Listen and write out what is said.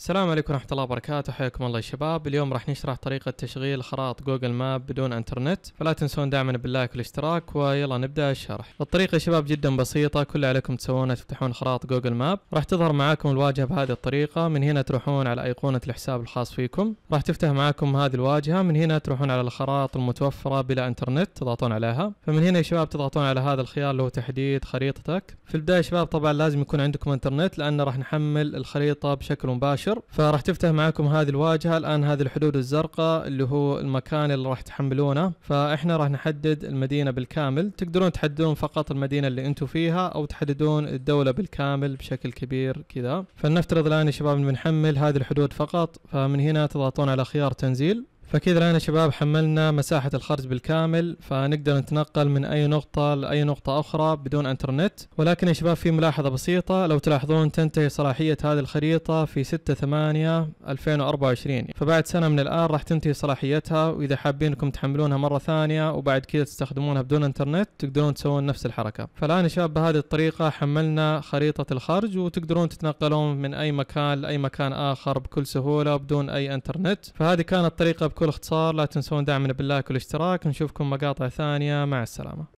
السلام عليكم ورحمة الله وبركاته حياكم الله يا شباب اليوم راح نشرح طريقة تشغيل خرائط جوجل ماب بدون انترنت فلا تنسون دعمنا باللايك والاشتراك ويلا نبدأ الشرح الطريقة يا شباب جدا بسيطة كل اللي عليكم تسوونه تفتحون خرائط جوجل ماب راح تظهر معاكم الواجهة بهذه الطريقة من هنا تروحون على أيقونة الحساب الخاص فيكم راح تفتح معاكم هذه الواجهة من هنا تروحون على الخرائط المتوفرة بلا انترنت تضغطون عليها فمن هنا يا شباب تضغطون على هذا الخيار اللي هو تحديد خريطتك في البداية يا شباب طبعا لازم يكون عندكم انترنت لأن راح نحمل الخريطة بشكل مباشر مباشر فراح تفتح معكم هذه الواجهه الان هذه الحدود الزرقاء اللي هو المكان اللي راح تحملونه فاحنا راح نحدد المدينه بالكامل تقدرون تحددون فقط المدينه اللي انتم فيها او تحددون الدوله بالكامل بشكل كبير كذا فلنفترض الان يا شباب بنحمل هذه الحدود فقط فمن هنا تضغطون على خيار تنزيل فكذا الآن يا شباب حملنا مساحة الخرج بالكامل فنقدر نتنقل من أي نقطة لأي نقطة أخرى بدون انترنت ولكن يا شباب في ملاحظة بسيطة لو تلاحظون تنتهي صلاحية هذه الخريطة في 6 8 2024 فبعد سنة من الآن راح تنتهي صلاحيتها وإذا حابين أنكم تحملونها مرة ثانية وبعد كذا تستخدمونها بدون انترنت تقدرون تسوون نفس الحركة فالآن يا شباب بهذه الطريقة حملنا خريطة الخرج وتقدرون تتنقلون من أي مكان لأي مكان آخر بكل سهولة بدون أي انترنت فهذه كانت طريقة بكل اختصار لا تنسون دعمنا باللايك والاشتراك نشوفكم مقاطع ثانية مع السلامة